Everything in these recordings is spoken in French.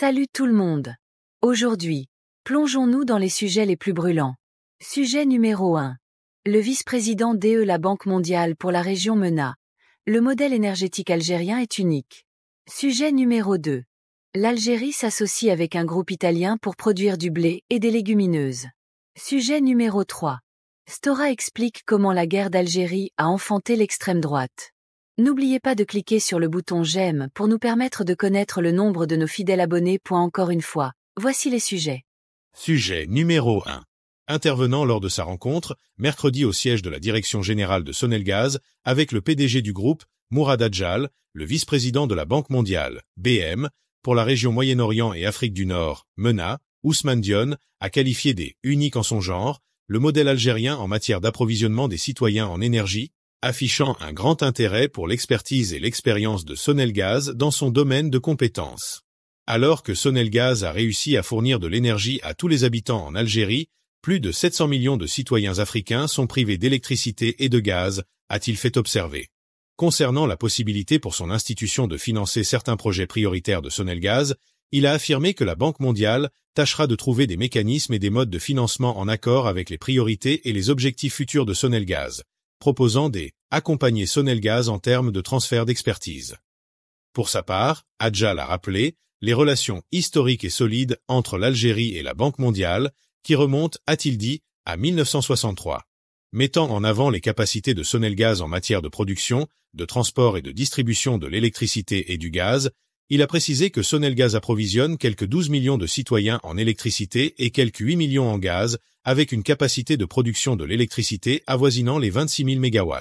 Salut tout le monde. Aujourd'hui, plongeons-nous dans les sujets les plus brûlants. Sujet numéro 1. Le vice-président DE la Banque mondiale pour la région MENA. Le modèle énergétique algérien est unique. Sujet numéro 2. L'Algérie s'associe avec un groupe italien pour produire du blé et des légumineuses. Sujet numéro 3. Stora explique comment la guerre d'Algérie a enfanté l'extrême droite. N'oubliez pas de cliquer sur le bouton J'aime pour nous permettre de connaître le nombre de nos fidèles abonnés. Point encore une fois, voici les sujets. Sujet numéro 1. Intervenant lors de sa rencontre, mercredi au siège de la Direction Générale de Sonelgaz, avec le PDG du groupe, Mourad Adjal, le vice-président de la Banque Mondiale, BM, pour la région Moyen-Orient et Afrique du Nord, MENA, Ousmane Dion, a qualifié des « uniques en son genre » le modèle algérien en matière d'approvisionnement des citoyens en énergie, affichant un grand intérêt pour l'expertise et l'expérience de Sonelgaz dans son domaine de compétences. Alors que Sonelgaz a réussi à fournir de l'énergie à tous les habitants en Algérie, plus de 700 millions de citoyens africains sont privés d'électricité et de gaz, a-t-il fait observer. Concernant la possibilité pour son institution de financer certains projets prioritaires de Sonelgaz, il a affirmé que la Banque mondiale tâchera de trouver des mécanismes et des modes de financement en accord avec les priorités et les objectifs futurs de Sonelgaz, proposant des « accompagner Sonelgaz en termes de transfert d'expertise ». Pour sa part, Adja l'a rappelé, les relations historiques et solides entre l'Algérie et la Banque mondiale, qui remontent, a-t-il dit, à 1963. Mettant en avant les capacités de Gaz en matière de production, de transport et de distribution de l'électricité et du gaz, il a précisé que Sonelgaz approvisionne quelques 12 millions de citoyens en électricité et quelques 8 millions en gaz, avec une capacité de production de l'électricité avoisinant les 26 000 MW.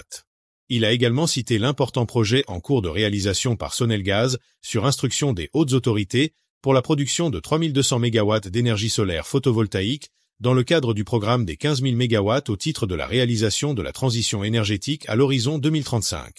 Il a également cité l'important projet en cours de réalisation par Sonelgaz, sur instruction des hautes autorités, pour la production de 3200 MW d'énergie solaire photovoltaïque, dans le cadre du programme des 15 000 MW au titre de la réalisation de la transition énergétique à l'horizon 2035.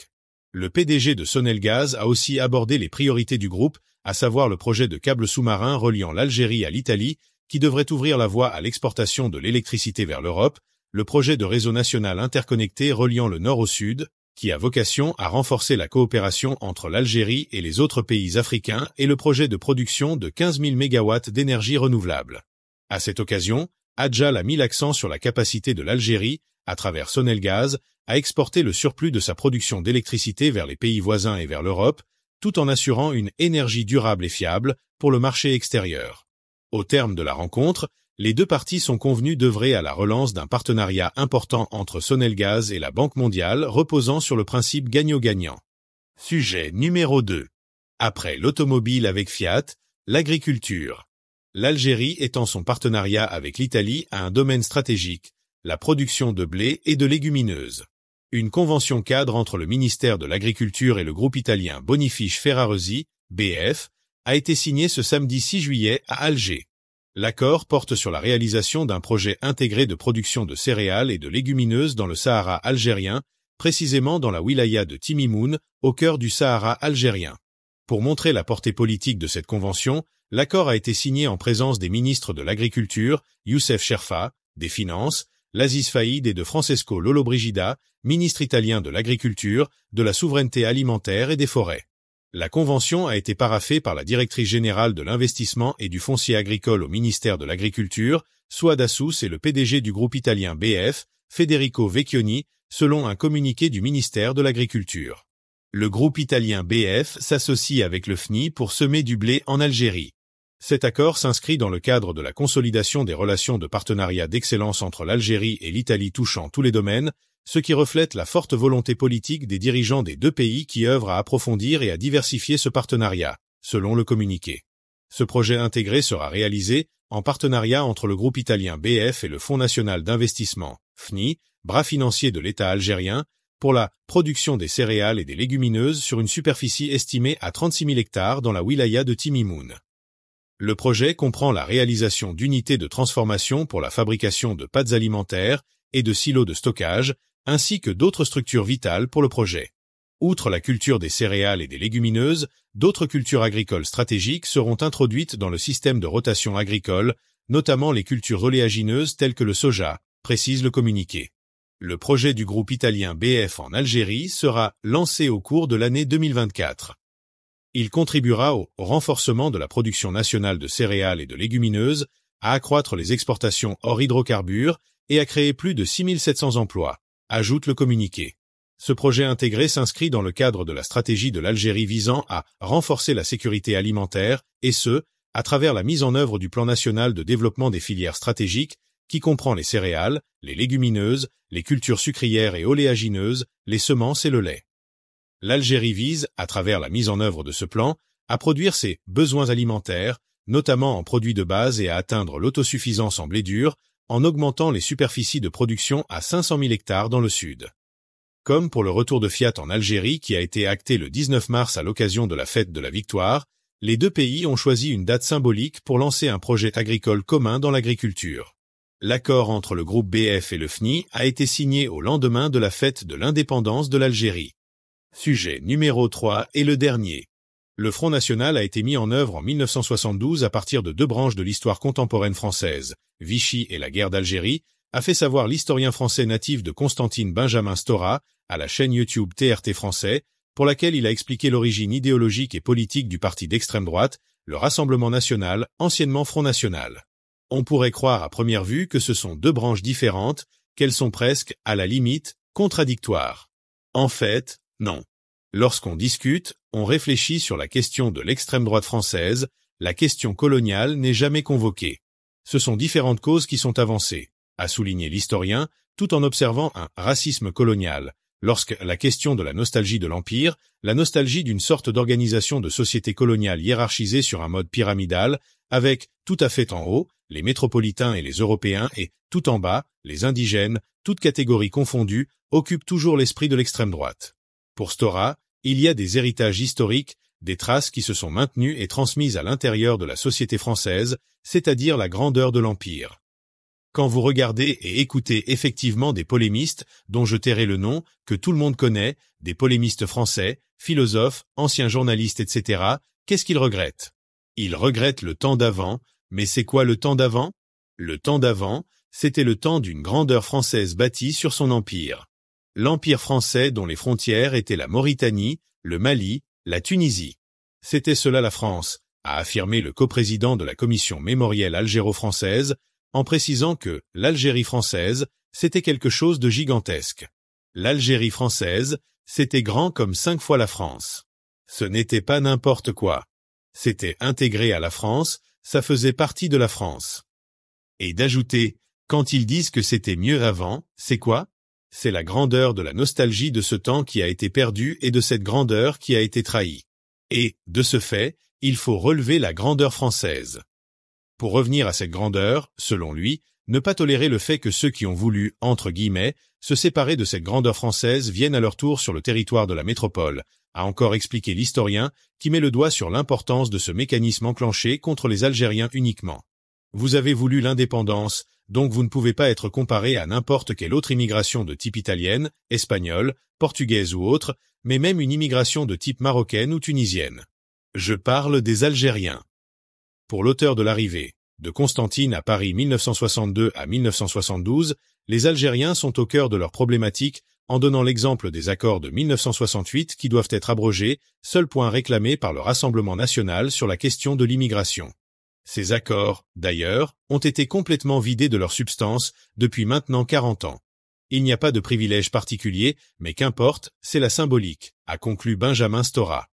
Le PDG de Gaz a aussi abordé les priorités du groupe, à savoir le projet de câble sous-marin reliant l'Algérie à l'Italie, qui devrait ouvrir la voie à l'exportation de l'électricité vers l'Europe, le projet de réseau national interconnecté reliant le nord au sud, qui a vocation à renforcer la coopération entre l'Algérie et les autres pays africains et le projet de production de 15 000 MW d'énergie renouvelable. À cette occasion, Adjal a mis l'accent sur la capacité de l'Algérie à travers Gaz, à exporter le surplus de sa production d'électricité vers les pays voisins et vers l'Europe, tout en assurant une énergie durable et fiable pour le marché extérieur. Au terme de la rencontre, les deux parties sont convenues d'œuvrer à la relance d'un partenariat important entre Gaz et la Banque mondiale reposant sur le principe gagnant-gagnant. Sujet numéro 2. Après l'automobile avec Fiat, l'agriculture. L'Algérie étend son partenariat avec l'Italie à un domaine stratégique, la production de blé et de légumineuses. Une convention cadre entre le ministère de l'Agriculture et le groupe italien Bonifiche Ferraresi, BF, a été signée ce samedi 6 juillet à Alger. L'accord porte sur la réalisation d'un projet intégré de production de céréales et de légumineuses dans le Sahara algérien, précisément dans la wilaya de Timimoun, au cœur du Sahara algérien. Pour montrer la portée politique de cette convention, l'accord a été signé en présence des ministres de l'Agriculture, Youssef Sherfa, des Finances, l'Aziz Faïd et de Francesco Brigida, ministre italien de l'Agriculture, de la Souveraineté Alimentaire et des Forêts. La convention a été paraffée par la directrice générale de l'investissement et du foncier agricole au ministère de l'Agriculture, soit et le PDG du groupe italien BF, Federico Vecchioni, selon un communiqué du ministère de l'Agriculture. Le groupe italien BF s'associe avec le FNI pour semer du blé en Algérie. Cet accord s'inscrit dans le cadre de la consolidation des relations de partenariat d'excellence entre l'Algérie et l'Italie touchant tous les domaines, ce qui reflète la forte volonté politique des dirigeants des deux pays qui œuvrent à approfondir et à diversifier ce partenariat, selon le communiqué. Ce projet intégré sera réalisé en partenariat entre le groupe italien BF et le Fonds national d'investissement, FNI, bras financier de l'État algérien, pour la production des céréales et des légumineuses sur une superficie estimée à 36 000 hectares dans la wilaya de Timimoun. Le projet comprend la réalisation d'unités de transformation pour la fabrication de pâtes alimentaires et de silos de stockage, ainsi que d'autres structures vitales pour le projet. Outre la culture des céréales et des légumineuses, d'autres cultures agricoles stratégiques seront introduites dans le système de rotation agricole, notamment les cultures reléagineuses telles que le soja, précise le communiqué. Le projet du groupe italien BF en Algérie sera lancé au cours de l'année 2024. Il contribuera au renforcement de la production nationale de céréales et de légumineuses, à accroître les exportations hors hydrocarbures et à créer plus de 6700 emplois, ajoute le communiqué. Ce projet intégré s'inscrit dans le cadre de la stratégie de l'Algérie visant à renforcer la sécurité alimentaire, et ce, à travers la mise en œuvre du plan national de développement des filières stratégiques, qui comprend les céréales, les légumineuses, les cultures sucrières et oléagineuses, les semences et le lait l'Algérie vise, à travers la mise en œuvre de ce plan, à produire ses besoins alimentaires, notamment en produits de base et à atteindre l'autosuffisance en blé dur, en augmentant les superficies de production à 500 000 hectares dans le sud. Comme pour le retour de Fiat en Algérie qui a été acté le 19 mars à l'occasion de la fête de la victoire, les deux pays ont choisi une date symbolique pour lancer un projet agricole commun dans l'agriculture. L'accord entre le groupe BF et le FNI a été signé au lendemain de la fête de l'indépendance de l'Algérie. Sujet numéro 3 et le dernier. Le Front National a été mis en œuvre en 1972 à partir de deux branches de l'histoire contemporaine française, Vichy et la guerre d'Algérie, a fait savoir l'historien français natif de Constantine Benjamin Stora, à la chaîne YouTube TRT français, pour laquelle il a expliqué l'origine idéologique et politique du parti d'extrême droite, le Rassemblement National, anciennement Front National. On pourrait croire à première vue que ce sont deux branches différentes, qu'elles sont presque, à la limite, contradictoires. En fait, non. Lorsqu'on discute, on réfléchit sur la question de l'extrême droite française, la question coloniale n'est jamais convoquée. Ce sont différentes causes qui sont avancées, a souligné l'historien, tout en observant un racisme colonial, lorsque la question de la nostalgie de l'Empire, la nostalgie d'une sorte d'organisation de société coloniale hiérarchisée sur un mode pyramidal, avec, tout à fait en haut, les métropolitains et les Européens et, tout en bas, les indigènes, toutes catégories confondues, occupent toujours l'esprit de l'extrême droite. Pour Stora, il y a des héritages historiques, des traces qui se sont maintenues et transmises à l'intérieur de la société française, c'est-à-dire la grandeur de l'Empire. Quand vous regardez et écoutez effectivement des polémistes, dont je tairai le nom, que tout le monde connaît, des polémistes français, philosophes, anciens journalistes, etc., qu'est-ce qu'ils regrettent Ils regrettent le temps d'avant, mais c'est quoi le temps d'avant Le temps d'avant, c'était le temps d'une grandeur française bâtie sur son empire l'Empire français dont les frontières étaient la Mauritanie, le Mali, la Tunisie. C'était cela la France, a affirmé le coprésident de la commission mémorielle algéro-française, en précisant que l'Algérie française, c'était quelque chose de gigantesque. L'Algérie française, c'était grand comme cinq fois la France. Ce n'était pas n'importe quoi. C'était intégré à la France, ça faisait partie de la France. Et d'ajouter, quand ils disent que c'était mieux avant, c'est quoi c'est la grandeur de la nostalgie de ce temps qui a été perdu et de cette grandeur qui a été trahie. Et, de ce fait, il faut relever la grandeur française. Pour revenir à cette grandeur, selon lui, ne pas tolérer le fait que ceux qui ont voulu, entre guillemets, se séparer de cette grandeur française viennent à leur tour sur le territoire de la métropole, a encore expliqué l'historien, qui met le doigt sur l'importance de ce mécanisme enclenché contre les Algériens uniquement. Vous avez voulu l'indépendance, donc vous ne pouvez pas être comparé à n'importe quelle autre immigration de type italienne, espagnole, portugaise ou autre, mais même une immigration de type marocaine ou tunisienne. Je parle des Algériens. Pour l'auteur de l'arrivée, de Constantine à Paris 1962 à 1972, les Algériens sont au cœur de leurs problématiques en donnant l'exemple des accords de 1968 qui doivent être abrogés, seul point réclamé par le Rassemblement national sur la question de l'immigration. Ces accords, d'ailleurs, ont été complètement vidés de leur substance depuis maintenant 40 ans. Il n'y a pas de privilège particulier, mais qu'importe, c'est la symbolique, a conclu Benjamin Stora.